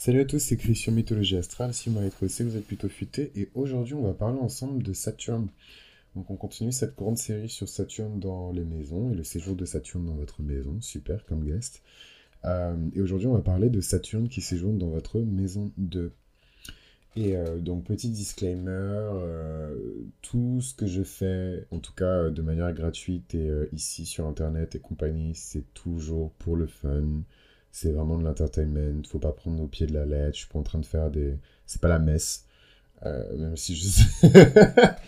Salut à tous, c'est Chris sur Mythologie Astrale. Si vous m'avez trouvé, c'est que vous êtes plutôt futé. Et aujourd'hui, on va parler ensemble de Saturne. Donc, on continue cette grande série sur Saturne dans les maisons et le séjour de Saturne dans votre maison. Super, comme guest. Euh, et aujourd'hui, on va parler de Saturne qui séjourne dans votre maison 2. Et euh, donc, petit disclaimer euh, tout ce que je fais, en tout cas de manière gratuite et ici sur internet et compagnie, c'est toujours pour le fun c'est vraiment de l'entertainment, faut pas prendre au pied de la lettre, je suis pas en train de faire des... C'est pas la messe, euh, même si je sais...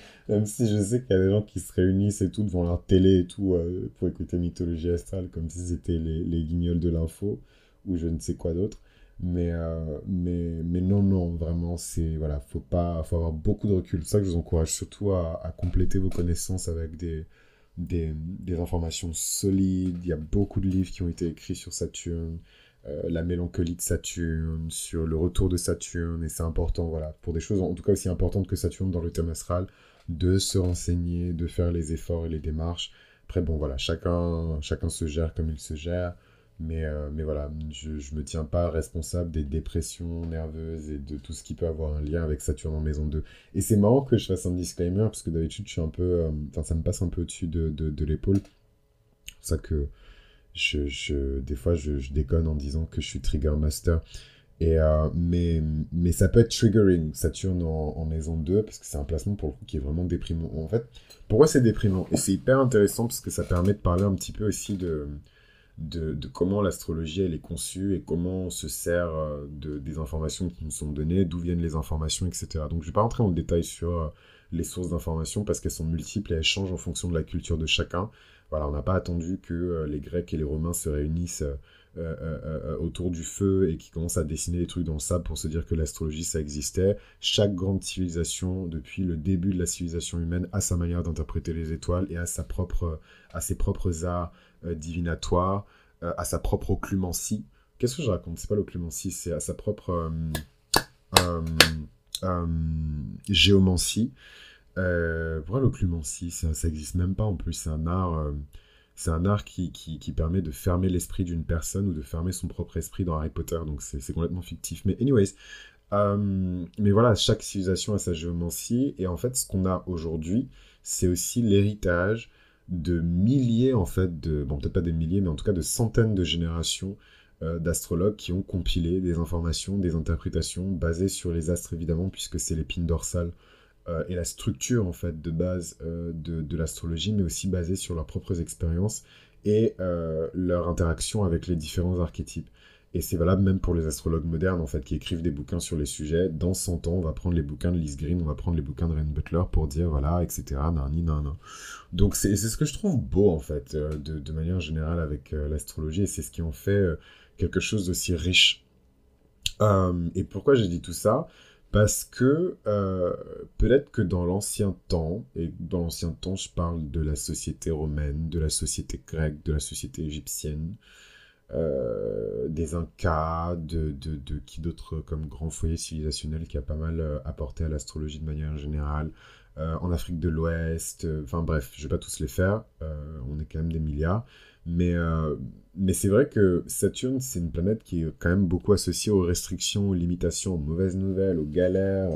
même si je sais qu'il y a des gens qui se réunissent et tout devant leur télé et tout euh, pour écouter Mythologie Astrale, comme si c'était les, guignols de l'info, ou je ne sais quoi d'autre. Mais, euh, mais, mais non, non, vraiment, c'est... Voilà, faut pas... Faut avoir beaucoup de recul. C'est ça que je vous encourage surtout à compléter vos connaissances avec des des, informations solides. Il y a beaucoup de livres qui ont été écrits sur Saturne, euh, la mélancolie de Saturne, sur le retour de Saturne, et c'est important, voilà, pour des choses en tout cas aussi importantes que Saturne dans le thème astral, de se renseigner, de faire les efforts et les démarches. Après, bon, voilà, chacun, chacun se gère comme il se gère. Mais, euh, mais voilà, je ne me tiens pas responsable des dépressions nerveuses et de tout ce qui peut avoir un lien avec Saturne en maison 2. Et c'est marrant que je fasse un disclaimer, parce que d'habitude, je suis un peu. Euh, enfin, ça me passe un peu au-dessus de, de, l'épaule. C'est pour ça que je, je des fois, je, déconne en disant que je suis Trigger Master. Et, euh, mais, mais ça peut être triggering, Saturne en, en maison 2, parce que c'est un placement pour le coup qui est vraiment déprimant. En fait, pourquoi c'est déprimant. Et c'est hyper intéressant, parce que ça permet de parler un petit peu aussi de de, comment l'astrologie elle est conçue et comment on se sert euh, de, des informations qui nous sont données, d'où viennent les informations, etc. Donc je ne vais pas rentrer en détail sur euh, les sources d'informations parce qu'elles sont multiples et elles changent en fonction de la culture de chacun. Voilà, on n'a pas attendu que euh, les Grecs et les Romains se réunissent autour du feu et qui commencent à dessiner des trucs dans le sable pour se dire que l'astrologie ça existait. Chaque grande civilisation, depuis le début de la civilisation humaine, a sa manière d'interpréter les étoiles et à sa a ses propres arts, euh, divinatoire, euh, à sa propre occlumencie. Qu'est-ce que je raconte C'est pas l'occlumencie, c'est à sa propre euh, géomancie. pourquoi l'occlumencie ça, ça existe même pas en plus, c'est un art c'est un art qui, permet de fermer l'esprit d'une personne ou de fermer son propre esprit dans Harry Potter, donc c'est complètement fictif. Mais anyways, mais voilà, chaque civilisation a sa géomancie, et en fait, ce qu'on a aujourd'hui, c'est aussi l'héritage de milliers, en fait, de, bon, peut-être pas des milliers, mais en tout cas de centaines de générations euh, d'astrologues qui ont compilé des informations, des interprétations basées sur les astres, évidemment, puisque c'est l'épine dorsale euh, et la structure, en fait, de base euh, de, de l'astrologie, mais aussi basée sur leurs propres expériences et leur interaction avec les différents archétypes. Et c'est valable même pour les astrologues modernes, en fait, qui écrivent des bouquins sur les sujets. Dans 100 ans, on va prendre les bouquins de Liz Green, on va prendre les bouquins de Ren Butler pour dire, voilà, etc., non, non. Donc, c'est ce que je trouve beau, en fait, euh, de, manière générale avec euh, l'astrologie, et c'est ce qui en fait euh, quelque chose d'aussi riche. et pourquoi j'ai dit tout ça parce que peut-être que dans l'ancien temps, et dans l'ancien temps je parle de la société romaine, de la société grecque, de la société égyptienne, euh, des Incas, de, de, de qui d'autre comme grand foyer civilisationnel qui a pas mal euh, apporté à l'astrologie de manière générale, euh, en Afrique de l'Ouest, enfin bref, je vais pas tous les faire, on est quand même des milliards, mais, mais c'est vrai que Saturne, c'est une planète qui est quand même beaucoup associée aux restrictions, aux limitations, aux mauvaises nouvelles, aux galères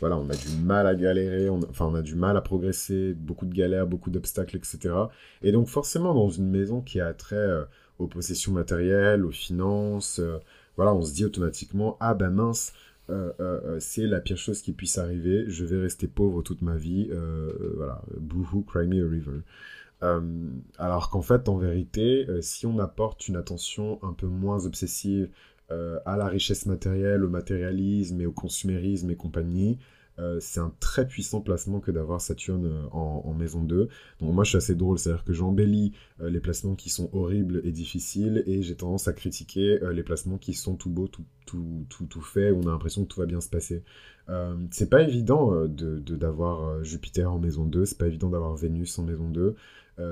voilà, on a du mal à galérer, enfin, on a du mal à progresser, beaucoup de galères, beaucoup d'obstacles, etc. Et donc, forcément, dans une maison qui a très aux possessions matérielles, aux finances. Euh, voilà, on se dit automatiquement, ah ben mince, euh, euh, c'est la pire chose qui puisse arriver, je vais rester pauvre toute ma vie, voilà, boohoo, cry me a river. alors qu'en fait, en vérité, si on apporte une attention un peu moins obsessive à la richesse matérielle, au matérialisme et au consumérisme et compagnie, euh, c'est un très puissant placement que d'avoir Saturne euh, en, maison 2. Donc moi je suis assez drôle, c'est-à-dire que j'embellis euh, les placements qui sont horribles et difficiles et j'ai tendance à critiquer les placements qui sont tout beaux, tout, tout, tout, fait, où on a l'impression que tout va bien se passer. c'est pas évident de d'avoir Jupiter en maison 2, c'est pas évident d'avoir Vénus en maison 2.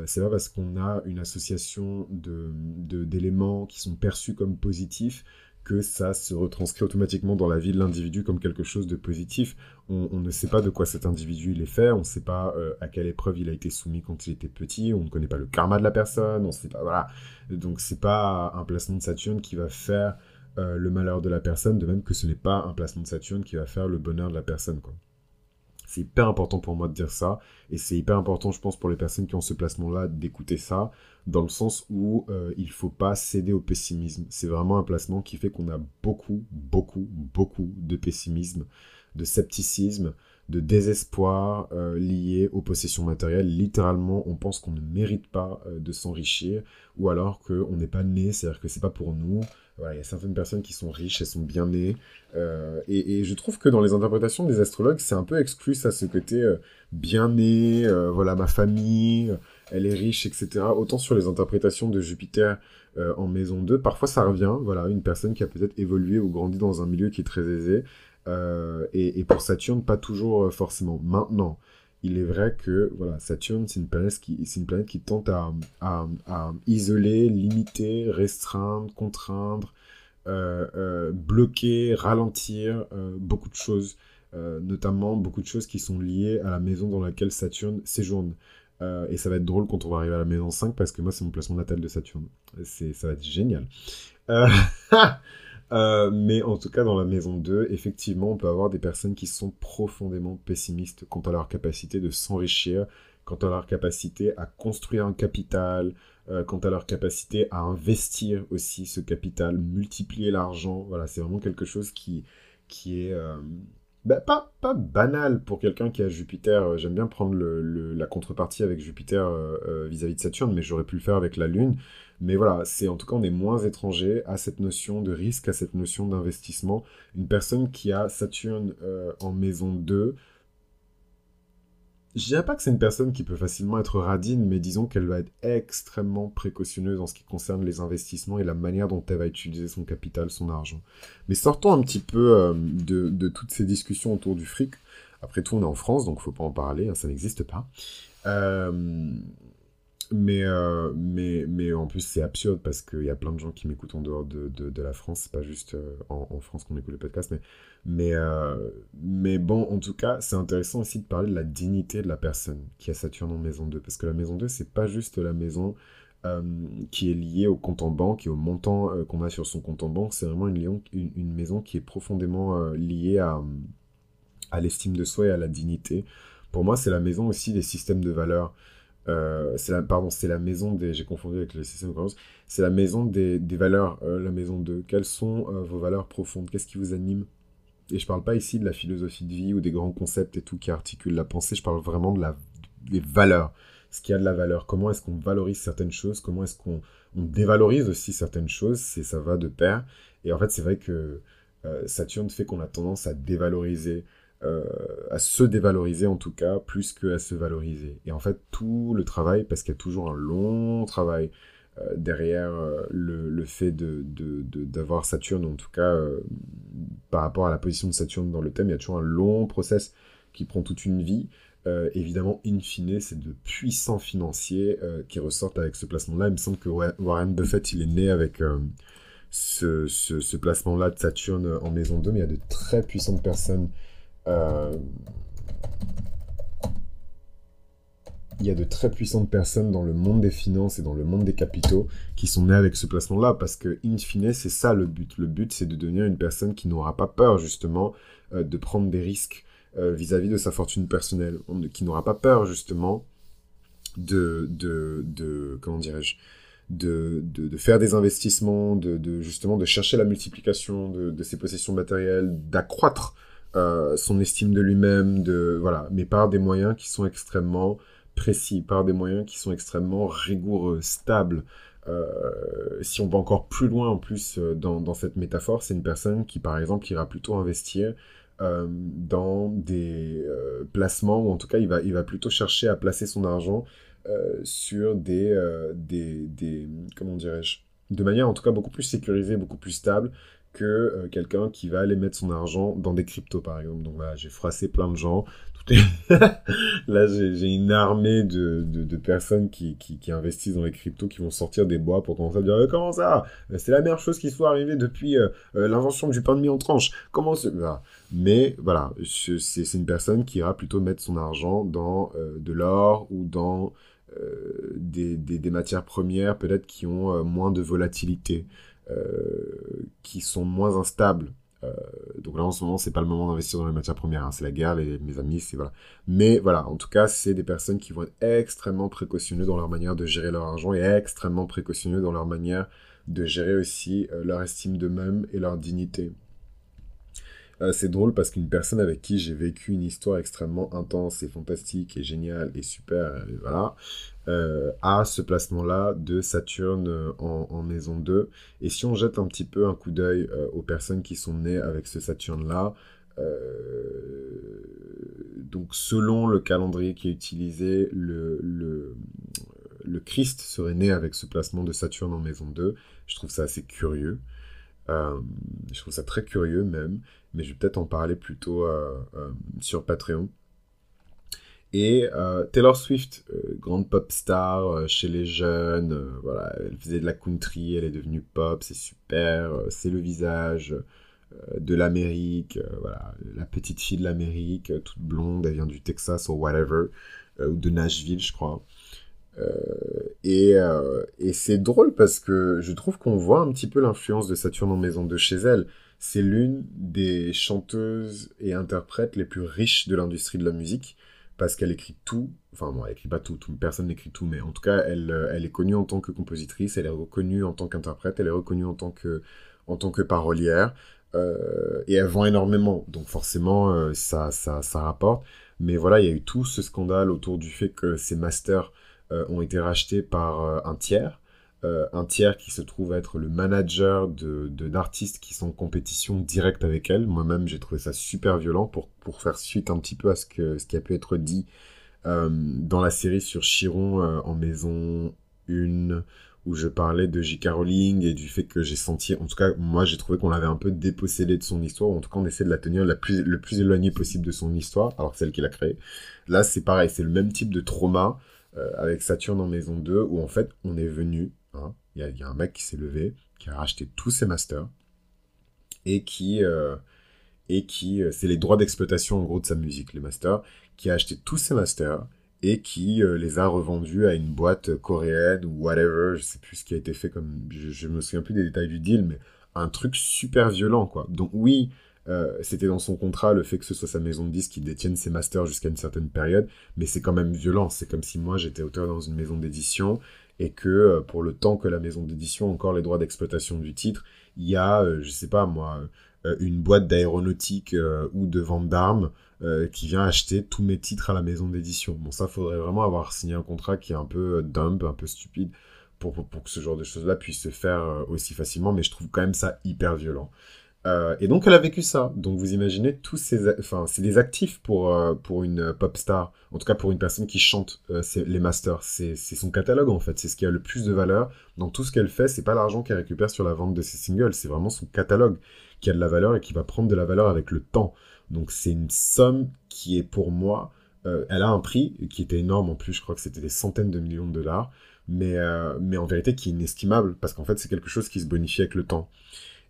c'est pas parce qu'on a une association d'éléments de, qui sont perçus comme positifs que ça se retranscrit automatiquement dans la vie de l'individu comme quelque chose de positif. On, ne sait pas de quoi cet individu est fait, on ne sait pas euh, à quelle épreuve il a été soumis quand il était petit, on ne connaît pas le karma de la personne, on sait pas, voilà. Donc c'est pas un placement de Saturne qui va faire euh, le malheur de la personne, de même que ce n'est pas un placement de Saturne qui va faire le bonheur de la personne, C'est hyper important pour moi de dire ça, et c'est hyper important, je pense, pour les personnes qui ont ce placement-là d'écouter ça, dans le sens où euh, il ne faut pas céder au pessimisme. C'est vraiment un placement qui fait qu'on a beaucoup, beaucoup, beaucoup de pessimisme, de scepticisme, de désespoir euh, lié aux possessions matérielles. Littéralement, on pense qu'on ne mérite pas euh, de s'enrichir, ou alors qu'on n'est pas né, c'est-à-dire que c'est pas pour nous. Voilà, il y a certaines personnes qui sont riches, elles sont bien nées. et, et, je trouve que dans les interprétations des astrologues, c'est un peu exclu ça, ce côté bien né, voilà ma famille, elle est riche, etc. Autant sur les interprétations de Jupiter euh, en maison 2, parfois ça revient, voilà, une personne qui a peut-être évolué ou grandi dans un milieu qui est très aisé, euh, et, pour Saturne, pas toujours euh, forcément. Maintenant, il est vrai que voilà, Saturne, c'est une planète qui, une planète qui tente à, isoler, limiter, restreindre, contraindre, bloquer, ralentir beaucoup de choses. notamment beaucoup de choses qui sont liées à la maison dans laquelle Saturne séjourne. Euh, et ça va être drôle quand on va arriver à la maison 5 parce que moi, c'est mon placement natal de Saturne. c'est Ça va être génial. Euh, euh, mais en tout cas, dans la maison 2, effectivement, on peut avoir des personnes qui sont profondément pessimistes quant à leur capacité de s'enrichir, quant à leur capacité à construire un capital, quant à leur capacité à investir aussi ce capital, multiplier l'argent. Voilà, c'est vraiment quelque chose qui, qui est... Bah, pas, banal pour quelqu'un qui a Jupiter. Euh, j'aime bien prendre la contrepartie avec Jupiter euh, euh, vis-à-vis de Saturne, mais j'aurais pu le faire avec la Lune. Mais voilà, c'est en tout cas, on est moins étrangers à cette notion de risque, à cette notion d'investissement. Une personne qui a Saturne en maison 2, je dirais pas que c'est une personne qui peut facilement être radine, mais disons qu'elle va être extrêmement précautionneuse en ce qui concerne les investissements et la manière dont elle va utiliser son capital, son argent. Mais sortons un petit peu euh, de, de, toutes ces discussions autour du fric. Après tout, on est en France, donc faut pas en parler, hein, ça n'existe pas. Euh, mais, euh, mais, mais en plus, c'est absurde parce qu'il y a plein de gens qui m'écoutent en dehors de, de, la France. C'est pas juste euh, en, France qu'on écoute le podcast. Mais, mais, euh, mais bon, en tout cas, c'est intéressant aussi de parler de la dignité de la personne qui a Saturne en maison 2. Parce que la maison 2, c'est pas juste la maison qui est liée au compte en banque et au montant qu'on a sur son compte en banque. C'est vraiment une, une, maison qui est profondément liée à, à l'estime de soi et à la dignité. Pour moi, c'est la maison aussi des systèmes de valeurs. Euh, c'est la, pardon, c'est la maison des. J'ai confondu avec le C'est la maison des, valeurs, euh, la maison de... Quelles sont euh, vos valeurs profondes Qu'est-ce qui vous anime Et je parle pas ici de la philosophie de vie ou des grands concepts et tout qui articule la pensée. Je parle vraiment de la, des valeurs. Ce qui a de la valeur. Comment est-ce qu'on valorise certaines choses Comment est-ce qu'on dévalorise aussi certaines choses C'est ça va de pair. Et en fait, c'est vrai que Saturne fait qu'on a tendance à dévaloriser euh, à se dévaloriser en tout cas, plus qu'à se valoriser. Et en fait, tout le travail, parce qu'il y a toujours un long travail euh, derrière euh, le, le, fait d'avoir de, de, Saturne, en tout cas par rapport à la position de Saturne dans le thème, il y a toujours un long process qui prend toute une vie. évidemment, in fine, c'est de puissants financiers qui ressortent avec ce placement-là. Il me semble que Warren Buffett, il est né avec ce, ce, ce placement-là de Saturne en maison 2, mais il y a de très puissantes personnes euh, il y a de très puissantes personnes dans le monde des finances et dans le monde des capitaux qui sont nées avec ce placement-là, parce que, in fine, c'est ça le but. Le but, c'est de devenir une personne qui n'aura pas peur, justement, euh, de prendre des risques euh, vis-à-vis de sa fortune personnelle, qui n'aura pas peur, justement, de, de, comment dirais-je, de, faire des investissements, de, justement de chercher la multiplication de ses possessions matérielles, d'accroître euh, son estime de lui-même, de voilà, mais par des moyens qui sont extrêmement précis, par des moyens qui sont extrêmement rigoureux, stables. Euh, si on va encore plus loin en plus euh, dans, cette métaphore, c'est une personne qui par exemple ira plutôt investir dans des placements ou en tout cas il va, plutôt chercher à placer son argent sur des, des, des comment dirais-je de manière en tout cas beaucoup plus sécurisée, beaucoup plus stable, que euh, quelqu'un qui va aller mettre son argent dans des cryptos, par exemple. Donc voilà, j'ai froissé plein de gens. Là, j'ai une armée de, de, personnes qui, qui, investissent dans les cryptos, qui vont sortir des bois pour commencer à dire eh, Comment ça euh, C'est la meilleure chose qui soit arrivée depuis euh, l'invention du pain de mie en tranche. Comment ça ?» Mais voilà, c'est une personne qui ira plutôt mettre son argent dans de l'or ou dans des, des, des, matières premières, peut-être qui ont moins de volatilité. Euh, qui sont moins instables. Euh, donc là, en ce moment, c'est pas le moment d'investir dans les matières premières. Hein. c'est la guerre, mes amis, c'est Mais voilà, en tout cas, c'est des personnes qui vont être extrêmement précautionneuses dans leur manière de gérer leur argent et extrêmement précautionneuses dans leur manière de gérer aussi euh, leur estime d'eux-mêmes et leur dignité. c'est drôle parce qu'une personne avec qui j'ai vécu une histoire extrêmement intense et fantastique et géniale et super, et voilà, euh, à ce placement-là de Saturne euh, en, maison 2. Et si on jette un petit peu un coup d'œil euh, aux personnes qui sont nées avec ce Saturne-là, donc selon le calendrier qui est utilisé, le, le, le, Christ serait né avec ce placement de Saturne en maison 2. Je trouve ça assez curieux. je trouve ça très curieux même, mais je vais peut-être en parler plutôt sur Patreon. Et euh, Taylor Swift, euh, grande pop star euh, chez les jeunes, voilà, elle faisait de la country, elle est devenue pop, c'est super, c'est le visage de l'Amérique, voilà, la petite fille de l'Amérique, toute blonde, elle vient du Texas ou whatever, ou de Nashville, je crois. et, et c'est drôle parce que je trouve qu'on voit un petit peu l'influence de Saturne en maison de chez elle. C'est l'une des chanteuses et interprètes les plus riches de l'industrie de la musique parce qu'elle écrit tout. Enfin, bon, elle écrit pas tout, personne n'écrit tout, mais en tout cas, euh, elle, est connue en tant que compositrice, elle est reconnue en tant qu'interprète, elle est reconnue en tant que, en tant que parolière. Euh, et elle vend énormément, donc forcément, euh, ça, ça, ça, rapporte. Mais voilà, il y a eu tout ce scandale autour du fait que ces masters ont été rachetés par un tiers. Euh, un tiers qui se trouve être le manager de, d'artistes qui sont en compétition directe avec elle. Moi-même, j'ai trouvé ça super violent pour, pour faire suite un petit peu à ce, que, ce qui a pu être dit euh, dans la série sur Chiron euh, en maison 1 où je parlais de J.K. Rowling et du fait que j'ai senti, en tout cas, moi, j'ai trouvé qu'on l'avait un peu dépossédé de son histoire, ou en tout cas, on essaie de la tenir la le plus éloignée possible de son histoire, alors que celle qu'il a créée. Là, c'est pareil, c'est le même type de trauma avec Saturne en maison 2, où en fait, on est venu Hein. Il y, a un mec qui s'est levé, qui a racheté tous ses masters et qui. Euh, et qui, euh, c'est les droits d'exploitation en gros de sa musique, les masters, qui a acheté tous ses masters et qui euh, les a revendus à une boîte coréenne ou whatever, je sais plus ce qui a été fait comme, je, me souviens plus des détails du deal, mais un truc super violent quoi. Donc oui, c'était dans son contrat le fait que ce soit sa maison de disques qui détienne ses masters jusqu'à une certaine période, mais c'est quand même violent. C'est comme si moi j'étais auteur dans une maison d'édition et que euh, pour le temps que la maison d'édition a encore les droits d'exploitation du titre, il y a, euh, je sais pas moi, euh, une boîte d'aéronautique ou de vente d'armes qui vient acheter tous mes titres à la maison d'édition. Bon, ça, faudrait vraiment avoir signé un contrat qui est un peu dump, un peu stupide, pour, que ce genre de choses-là puisse se faire aussi facilement, mais je trouve quand même ça hyper violent. Euh, et donc elle a vécu ça. Donc vous imaginez tous ces, enfin c'est des actifs pour euh, pour une euh, pop star, en tout cas pour une personne qui chante les masters. C'est son catalogue en fait, c'est ce qui a le plus de valeur dans tout ce qu'elle fait. C'est pas l'argent qu'elle récupère sur la vente de ses singles, c'est vraiment son catalogue qui a de la valeur et qui va prendre de la valeur avec le temps. Donc c'est une somme qui est pour moi, elle a un prix qui était énorme en plus. Je crois que c'était des centaines de millions de dollars, mais en vérité qui est inestimable parce qu'en fait c'est quelque chose qui se bonifie avec le temps.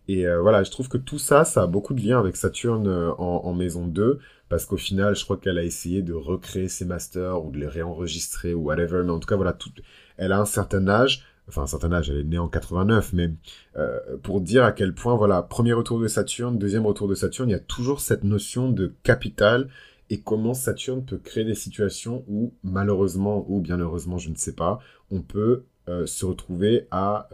Et euh, voilà, je trouve que tout ça, ça a beaucoup de lien avec Saturne euh, en, maison 2, parce qu'au final, je crois qu'elle a essayé de recréer ses masters ou de les réenregistrer ou whatever, mais en tout cas, voilà, elle a un certain âge, enfin un certain âge, elle est née en 89, mais euh, pour dire à quel point, voilà, premier retour de Saturne, deuxième retour de Saturne, il y a toujours cette notion de capital et comment Saturne peut créer des situations où, malheureusement ou bien heureusement, je ne sais pas, on peut se retrouver à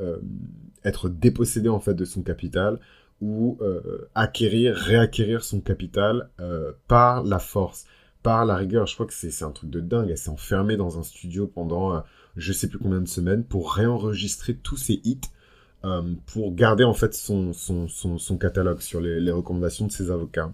être dépossédé en fait de son capital ou euh, acquérir, réacquérir son capital euh, par la force, par la rigueur. Je crois que c'est un truc de dingue. Elle s'est enfermée dans un studio pendant euh, je sais plus combien de semaines pour réenregistrer tous ses hits. pour garder en fait son, son, catalogue sur les, recommandations de ses avocats.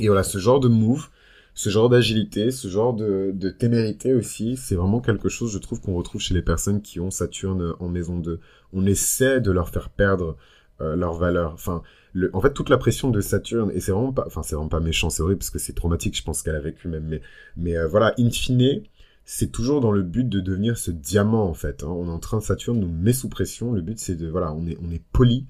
Et voilà, ce genre de move, ce genre d'agilité, ce genre de, témérité aussi, c'est vraiment quelque chose, je trouve, qu'on retrouve chez les personnes qui ont Saturne en maison 2. On essaie de leur faire perdre euh, leur valeur. Enfin, le, en fait, toute la pression de Saturne, et c'est vraiment pas, enfin, c'est vraiment pas méchant, c'est horrible parce que c'est traumatique, je pense qu'elle a vécu même, mais, euh, voilà, in fine, c'est toujours dans le but de devenir ce diamant, en fait. Hein. On est en train, Saturne nous met sous pression, le but c'est de, voilà, on est, on est poli,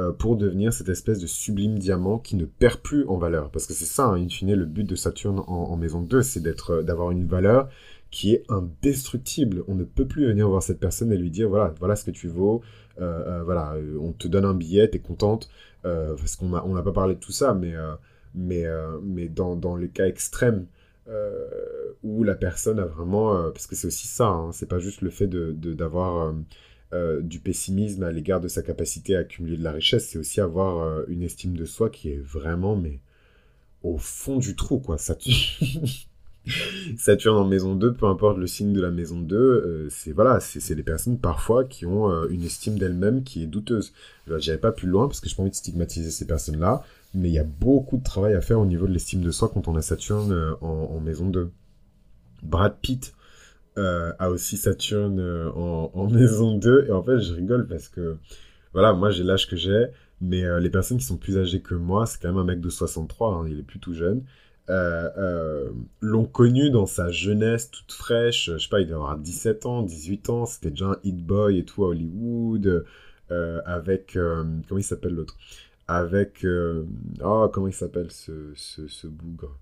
euh, pour devenir cette espèce de sublime diamant qui ne perd plus en valeur. Parce que c'est ça, hein, in fine, le but de Saturne en, maison 2, c'est euh, d'avoir une valeur qui est indestructible. On ne peut plus venir voir cette personne et lui dire voilà, voilà ce que tu vaux, euh, voilà, on te donne un billet, t'es contente, parce qu'on n'a on pas parlé de tout ça, mais, mais, mais dans, les cas extrêmes, où la personne a vraiment, parce que c'est aussi ça, hein, c'est pas juste le fait de d'avoir euh, du pessimisme à l'égard de sa capacité à accumuler de la richesse, c'est aussi avoir euh, une estime de soi qui est vraiment mais au fond du trou quoi. Saturne, en maison 2, peu importe le signe de la maison 2, euh, c'est voilà, c'est les personnes parfois qui ont une estime d'elles-mêmes qui est douteuse. n'irai pas plus loin parce que n'ai pas envie de stigmatiser ces personnes-là, mais il y a beaucoup de travail à faire au niveau de l'estime de soi quand on a Saturne en, en maison 2. Brad Pitt, euh, a aussi Saturne euh, en, maison 2. Et en fait, je rigole parce que, voilà, moi j'ai l'âge que j'ai, mais euh, les personnes qui sont plus âgées que moi, c'est quand même un mec de 63, hein, il est plus tout jeune, l'ont connu dans sa jeunesse toute fraîche. Je sais pas, il devait avoir 17 ans, 18 ans, c'était déjà un hit boy et tout à Hollywood, avec. comment il s'appelle l'autre Avec. oh, comment il s'appelle ce, ce, ce bougre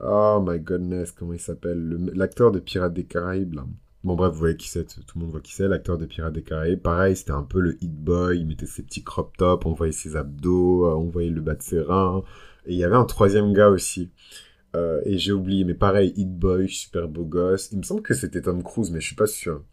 Oh my goodness, comment il s'appelle L'acteur de Pirates des Caraïbes, Bon, bref, vous voyez qui c'est, tout le monde voit qui c'est, l'acteur de Pirates des Caraïbes. Pareil, c'était un peu le hit boy, il mettait ses petits crop top, on voyait ses abdos, euh, on voyait le bas de ses reins. Et il y avait un troisième gars aussi. Euh, et j'ai oublié, mais pareil, hit boy, super beau gosse. Il me semble que c'était Tom Cruise, mais je suis pas sûr.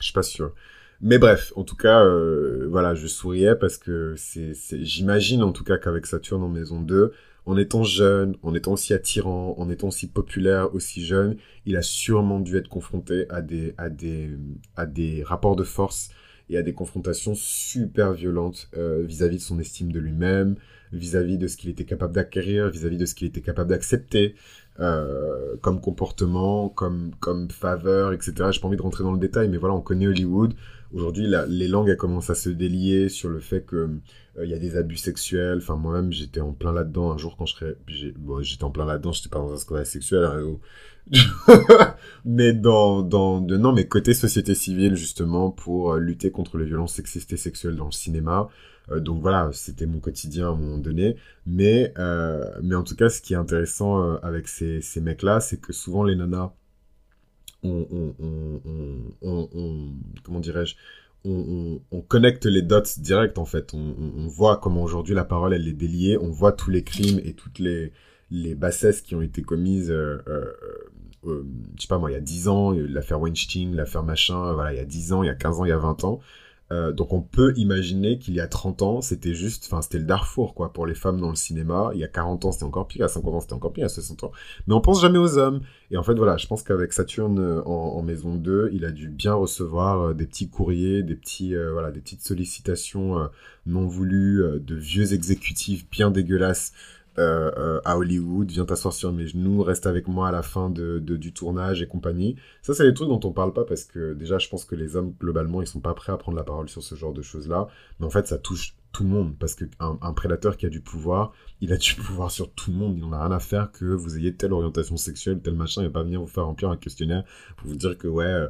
Je suis pas sûr. Mais bref, en tout cas, euh, voilà, je souriais parce que c'est, j'imagine en tout cas qu'avec Saturne en maison 2, en étant jeune, en étant aussi attirant, en étant aussi populaire, aussi jeune, il a sûrement dû être confronté à des, à des, à des rapports de force et à des confrontations super violentes vis à -vis de son estime de lui-même, vis-à-vis de ce qu'il était capable d'acquérir, vis-à-vis de ce qu'il était capable d'accepter, euh, comme comportement, comme, comme faveur, etc. J'ai pas envie de rentrer dans le détail, mais voilà, on connaît Hollywood. Aujourd'hui, les langues, elles commencent à se délier sur le fait qu'il euh, y a des abus sexuels. Enfin, moi-même, j'étais en plein là-dedans un jour quand je serais... j'étais en plein là-dedans, j'étais pas dans un scandale sexuel. Hein, mais dans, dans non, mais côté société civile justement pour euh, lutter contre les violences sexistes et sexuelles dans le cinéma. Euh, donc voilà, c'était mon quotidien à un moment donné. Mais euh, mais en tout cas, ce qui est intéressant avec ces, ces mecs là, c'est que souvent les nanas on, on, on, on comment dirais-je on, on, connecte les dots direct en fait. On, on voit comment aujourd'hui la parole elle est déliée. On voit tous les crimes et toutes les les bassesses qui ont été commises euh, je sais pas moi, il y a 10 ans, l'affaire Weinstein, l'affaire machin, euh, voilà, il y a 10 ans, il y a 15 ans, il y a 20 ans. Euh, donc on peut imaginer qu'il y a 30 ans, c'était juste, enfin c'était le Darfour quoi pour les femmes dans le cinéma. Il y a 40 ans c'était encore pire, à 50 ans c'était encore pire, à 60 ans. Mais on pense jamais aux hommes. Et en fait voilà, je pense qu'avec Saturne en, maison 2, il a dû bien recevoir des petits courriers, des petits voilà, des petites sollicitations non voulues de vieux exécutifs bien dégueulasses euh, euh, à Hollywood, viens t'asseoir sur mes genoux, reste avec moi à la fin de, du tournage et compagnie. Ça, c'est des trucs dont on parle pas parce que déjà, je pense que les hommes, globalement, ils sont pas prêts à prendre la parole sur ce genre de choses-là. Mais en fait, ça touche tout le monde parce qu'un un, prédateur qui a du pouvoir, il a du pouvoir sur tout le monde. Il n'en a rien à faire que vous ayez telle orientation sexuelle, tel machin, et pas venir vous faire remplir un questionnaire pour vous dire que ouais, euh,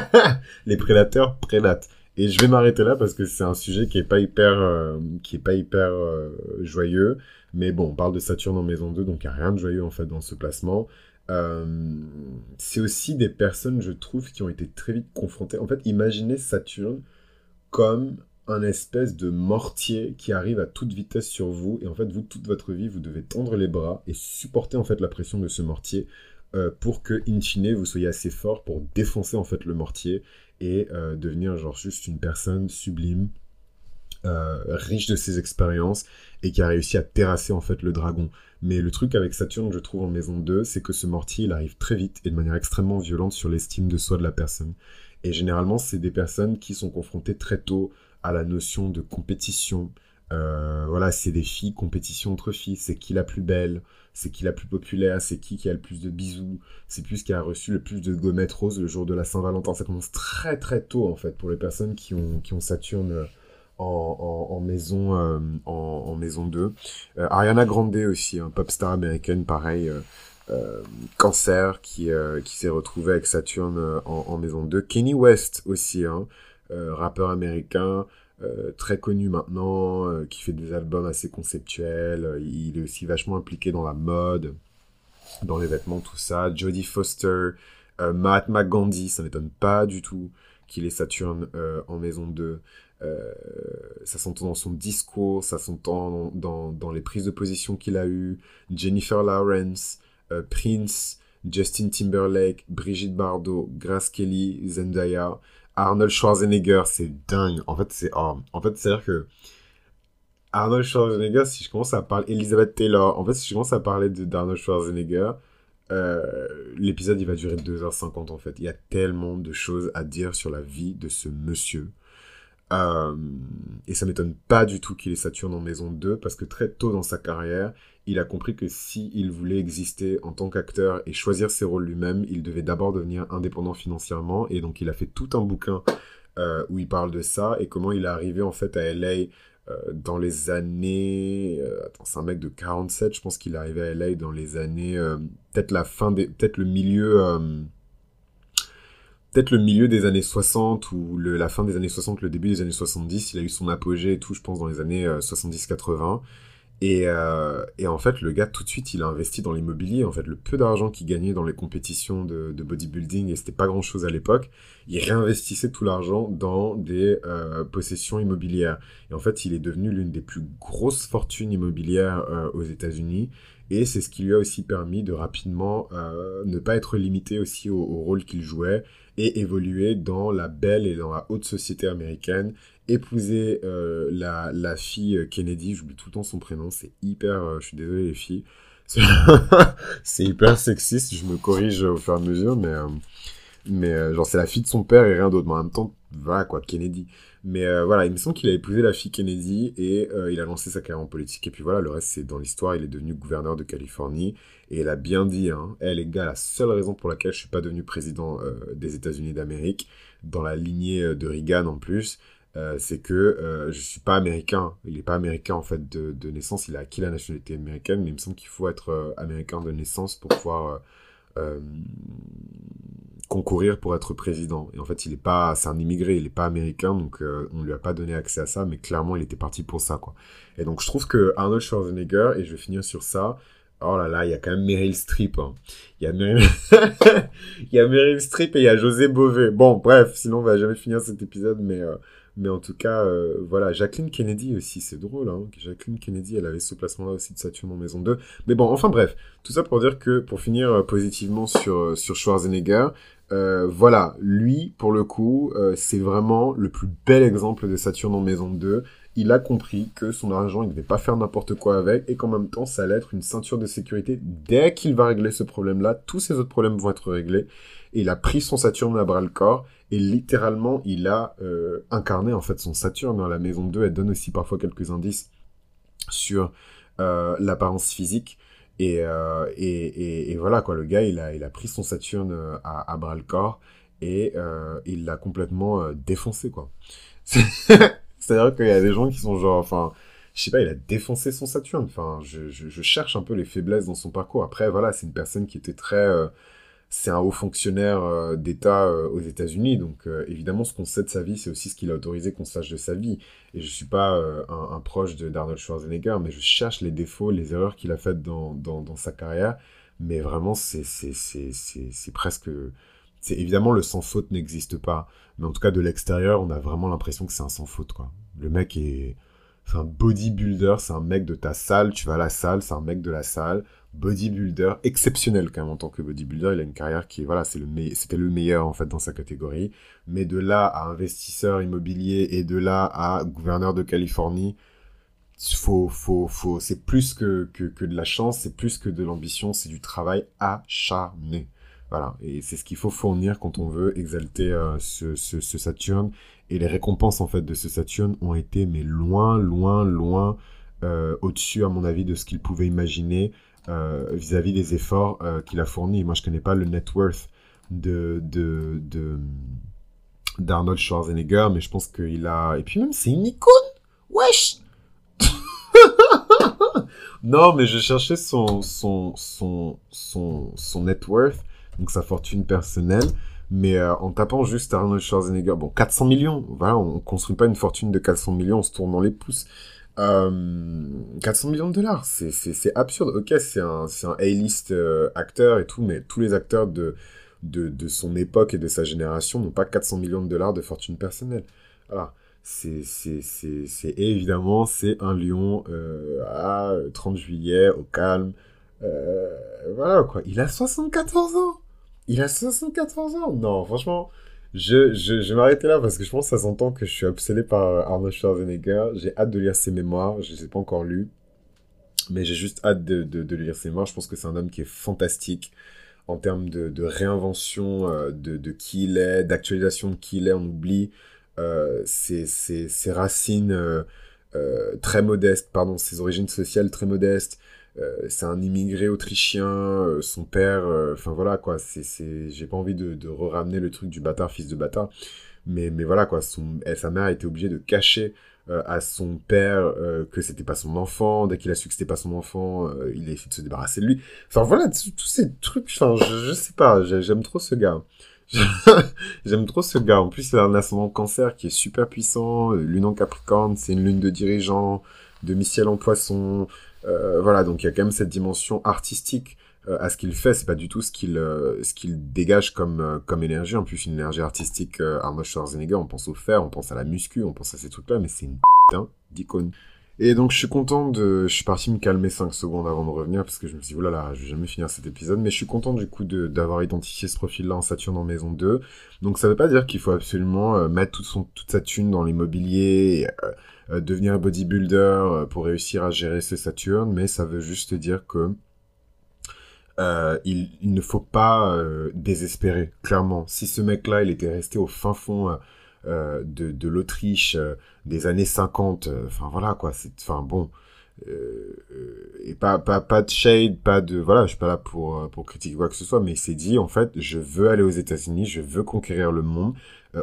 les prédateurs prédatent. Et je vais m'arrêter là parce que c'est un sujet qui est pas hyper, euh, qui est pas hyper euh, joyeux. Mais bon, on parle de Saturne en maison 2, donc il n'y a rien de joyeux en fait dans ce placement. Euh, c'est aussi des personnes, je trouve, qui ont été très vite confrontées. En fait, imaginez Saturne comme un espèce de mortier qui arrive à toute vitesse sur vous. Et en fait, vous, toute votre vie, vous devez tendre les bras et supporter en fait la pression de ce mortier pour que, in fine, vous soyez assez fort pour défoncer en fait le mortier et euh, devenir genre juste une personne sublime, euh, riche de ses expériences et qui a réussi à terrasser en fait le dragon. Mais le truc avec Saturne, je trouve en maison 2, c'est que ce mortier, arrive très vite et de manière extrêmement violente sur l'estime de soi de la personne. Et généralement, c'est des personnes qui sont confrontées très tôt à la notion de compétition, euh, voilà, c'est des filles, compétition entre filles, c'est qui la plus belle, c'est qui la plus populaire, c'est qui qui a le plus de bisous, c'est plus qui a reçu le plus de gommettes roses le jour de la Saint-Valentin. Ça commence très très tôt en fait pour les personnes qui ont, qui ont Saturne euh, en, maison, euh, en, maison 2. Ariana Grande aussi, un hein, pop star américaine, pareil. cancer qui, qui s'est retrouvé avec Saturne en, maison 2. Kenny West aussi, hein, rappeur américain, euh, très connu maintenant, euh, qui fait des albums assez conceptuels. Euh, il est aussi vachement impliqué dans la mode, dans les vêtements, tout ça. Jodie Foster, Matt Mahatma Gandhi, ça m'étonne pas du tout qu'il est Saturne en maison 2. ça s'entend dans son discours, ça s'entend dans, dans, les prises de position qu'il a eues. Jennifer Lawrence, Prince, Justin Timberlake, Brigitte Bardot, Grace Kelly, Zendaya. Arnold Schwarzenegger, c'est dingue. En fait, c'est oh. en fait, c'est à dire que Arnold Schwarzenegger, si je commence à parler Elizabeth Taylor, en fait, si je commence à parler d'Arnold Schwarzenegger, euh, l'épisode il va durer 2h50 en fait. Il y a tellement de choses à dire sur la vie de ce monsieur. Euh, et ça m'étonne pas du tout qu'il ait Saturne en maison 2 parce que très tôt dans sa carrière, il a compris que si il voulait exister en tant qu'acteur et choisir ses rôles lui-même, il devait d'abord devenir indépendant financièrement. Et donc, il a fait tout un bouquin euh, où il parle de ça et comment il est arrivé en fait à LA euh, dans les années. Euh, attends, c'est un mec de 47, je pense qu'il est arrivé à LA dans les années. peut-être la fin des. Peut-être le milieu. Peut-être le milieu des années 60 ou la fin des années 60, le début des années 70, il a eu son apogée et tout, je pense, dans les années 70-80. Euh, et, en fait, le gars, tout de suite, il a investi dans l'immobilier. En fait, le peu d'argent qu'il gagnait dans les compétitions de, bodybuilding, et c'était pas grand chose à l'époque, il réinvestissait tout l'argent dans des euh, possessions immobilières. Et en fait, il est devenu l'une des plus grosses fortunes immobilières euh, aux États-Unis. Et c'est ce qui lui a aussi permis de rapidement ne pas être limité aussi au rôle qu'il jouait et évoluer dans la belle et dans la haute société américaine épouser euh, la, la, fille euh, Kennedy, j'oublie tout le temps son prénom, c'est hyper, euh, je suis désolé les filles, c'est hyper sexiste, je me corrige au fur et à mesure, mais, mais genre c'est la fille de son père et rien d'autre, mais en même temps, voilà quoi, Kennedy. Mais voilà, il me semble qu'il a épousé la fille Kennedy et il a lancé sa carrière en politique, et puis voilà, le reste c'est dans l'histoire, il est devenu gouverneur de Californie, et elle a bien dit, hein, elle les gars, la seule raison pour laquelle je suis pas devenu président des États-Unis d'Amérique, dans la lignée de Reagan en plus, euh, c'est que je euh, je suis pas américain. Il n'est pas américain en fait de, naissance. Il a acquis la nationalité américaine, mais il me semble qu'il faut être euh, américain de naissance pour pouvoir concourir pour être président. Et en fait, il pas, c'est un immigré, il n'est pas américain, donc on ne lui a pas donné accès à ça. Mais clairement, il était parti pour ça, quoi. Et donc, je trouve que Arnold Schwarzenegger, et je vais finir sur ça, Oh là là, il y a quand même Meryl Streep. Hein. Il, y a Meryl... il Streep et il y a José Bové. Bon, bref, sinon on va jamais finir cet épisode, mais mais en tout cas, euh, voilà, Jacqueline Kennedy aussi, c'est drôle. Hein Jacqueline Kennedy, elle avait ce placement-là aussi de Saturne en maison 2. Mais bon, enfin bref, tout ça pour dire que, pour finir euh, positivement sur, euh, sur Schwarzenegger, voilà, lui, pour le coup, c'est vraiment le plus bel exemple de Saturne en maison 2 il a compris que son argent, il ne devait pas faire n'importe quoi avec et qu'en même temps, ça allait être une ceinture de sécurité. Dès qu'il va régler ce problème-là, tous ses autres problèmes vont être réglés. il a pris son Saturne à bras le corps et littéralement, il a euh, incarné en fait son Saturne dans la maison 2. Elle donne aussi parfois quelques indices sur euh, l'apparence physique. Euh, et, voilà quoi, le gars, il a, pris son Saturne à, bras le corps et il l'a complètement défoncé quoi. C'est-à-dire qu'il y a des gens qui sont genre, enfin, je sais pas, il a défoncé son Saturne. Enfin, je, je, cherche un peu les faiblesses dans son parcours. Après, voilà, c'est une personne qui était très. Euh, c'est un haut fonctionnaire euh, d'État euh, aux États-Unis, donc évidemment, ce qu'on sait de sa vie, c'est aussi ce qu'il a autorisé qu'on sache de sa vie. Et je suis pas un, proche de d'Arnold Schwarzenegger, mais je cherche les défauts, les erreurs qu'il a faites dans, dans, dans, sa carrière. Mais vraiment, c'est presque c'est évidemment le sans faute n'existe pas, mais en tout cas de l'extérieur, on a vraiment l'impression que c'est un sans faute Le mec est c'est un bodybuilder, c'est un mec de ta salle, tu vas à la salle, c'est un mec de la salle, bodybuilder exceptionnel quand même en tant que bodybuilder, il a une carrière qui voilà, c'était le meilleur en fait dans sa catégorie, mais de là à investisseur immobilier et de là à gouverneur de Californie, faut faut faut c'est plus que de la chance, c'est plus que de l'ambition, c'est du travail acharné. Voilà, et c'est ce qu'il faut fournir quand on veut exalter euh, ce, Saturne. Et les récompenses en fait de ce Saturne ont été mais loin, loin, loin euh, au-dessus à mon avis de ce qu'il pouvait imaginer euh, vis-à-vis des efforts qu'il a fournis. Moi, je connais pas le net worth de, de, d'Arnold Schwarzenegger, mais je pense qu'il a. Et puis même, c'est une icône Wesh Non, mais je cherchais son, son, son, son, son net worth, donc sa fortune personnelle. Mais euh, en tapant juste Arnold Schwarzenegger, bon, 400 millions, voilà, on construit pas une fortune de 400 millions en se tournant les pouces. 400 euh, millions de dollars, c'est absurde. Ok, c'est un, un A-list euh, acteur et tout, mais tous les acteurs de, de, de son époque et de sa génération n'ont pas 400 millions de dollars de fortune personnelle. Voilà. C'est évidemment, c'est un lion à 30 juillet, au calme. voilà quoi, il a 74 ans il a 64 ans. Non, franchement, je, je, je vais m'arrêter là parce que je pense que ça s'entend que je suis obsédé par euh, Arnold Schwarzenegger. J'ai hâte de lire ses mémoires. Je ne les ai pas encore lues. Mais j'ai juste hâte de, de, de, lire ses mémoires. Je pense que c'est un homme qui est fantastique en termes de, de réinvention euh, de, de, qui il est, d'actualisation de qui il est. On oublie euh, ses, ses, ses, racines très modestes, pardon, ses origines sociales très modestes. Euh, c'est un immigré autrichien, euh, son père, euh, enfin voilà quoi, c'est, c'est j'ai pas envie de, de ramener le truc du bâtard, fils de bâtard, mais, mais voilà quoi, son, eh, sa mère a été obligée de cacher à son père que c'était pas son enfant. Dès qu'il a su que c'était pas son enfant, il a essayé de se débarrasser de lui. Enfin voilà, tous ces trucs. Enfin, je, je sais pas. J'aime trop ce gars. J'aime trop ce gars. En plus, il a un ascendant cancer qui est super puissant. Lune en Capricorne, c'est une lune de dirigeant, De Michel en poisson. Euh, voilà, donc il y a quand même cette dimension artistique euh, à ce qu'il fait, c'est pas du tout ce qu'il euh, dégage comme énergie. En plus, une énergie artistique, euh, Arnold Schwarzenegger, on pense au fer, on pense à la muscu, on pense à ces trucs-là, mais c'est une putain hein, d'icône. Et donc je suis content de... Je suis parti me calmer 5 secondes avant de revenir parce que je me suis dit, oulala, là là, je vais jamais finir cet épisode. Mais je suis content du coup d'avoir identifié ce profil-là en Saturne en maison 2. Donc ça ne veut pas dire qu'il faut absolument euh, mettre toute, son, toute sa thune dans l'immobilier, euh, euh, devenir un bodybuilder pour réussir à gérer ce Saturne mais ça veut juste dire que... il, ne faut pas désespérer, clairement. Si ce mec-là, il était resté au fin fond euh, de, l'Autriche euh, des années 50. Euh, enfin voilà quoi, c'est enfin bon. et pas, de shade, pas de... Voilà, je suis pas là pour, pour critiquer quoi que ce soit, mais il s'est dit, en fait, je veux aller aux États-Unis, je veux conquérir le monde.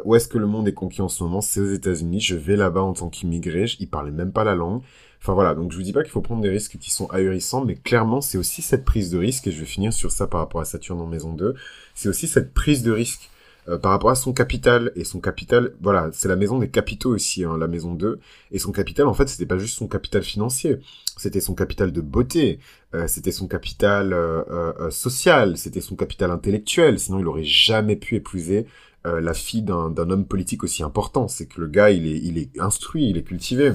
où est-ce que le monde est conquis en ce moment C'est aux États-Unis, je vais là-bas en tant qu'immigré, il parlait même pas la langue. Enfin voilà, donc je vous dis pas qu'il faut prendre des risques qui sont ahurissants, mais clairement c'est aussi cette prise de risque, et je vais finir sur ça par rapport à Saturne en maison 2, c'est aussi cette prise de risque euh, par rapport à son capital. Et son capital, voilà, c'est la maison des capitaux aussi, hein, la maison 2. Et son capital, en fait, c'était pas juste son capital financier, c'était son capital de beauté, euh, c'était son capital euh, social, c'était son capital intellectuel. Sinon, il aurait jamais pu épouser la fille d'un homme politique aussi important. C'est que le gars, il est, il est instruit, il est cultivé.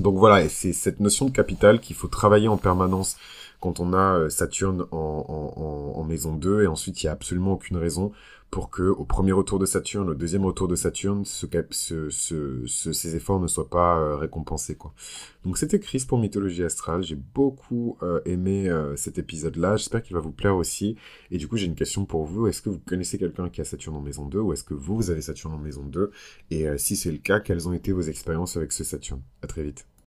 Donc voilà, et c'est cette notion de capital qu'il faut travailler en permanence quand on a Saturne en, maison 2, et ensuite il n'y a absolument aucune raison pour que au premier retour de Saturne, au deuxième retour de Saturne, ces efforts ne soient pas euh, récompensés. Donc c'était Chris pour Mythologie Astrale. J'ai beaucoup euh, aimé euh, cet épisode-là. J'espère qu'il va vous plaire aussi. Et du coup, j'ai une question pour vous. Est-ce que vous connaissez quelqu'un qui a Saturne en maison 2 ou est-ce que vous, vous avez Saturne en maison 2 Et si c'est le cas, quelles ont été vos expériences avec ce Saturne À très vite.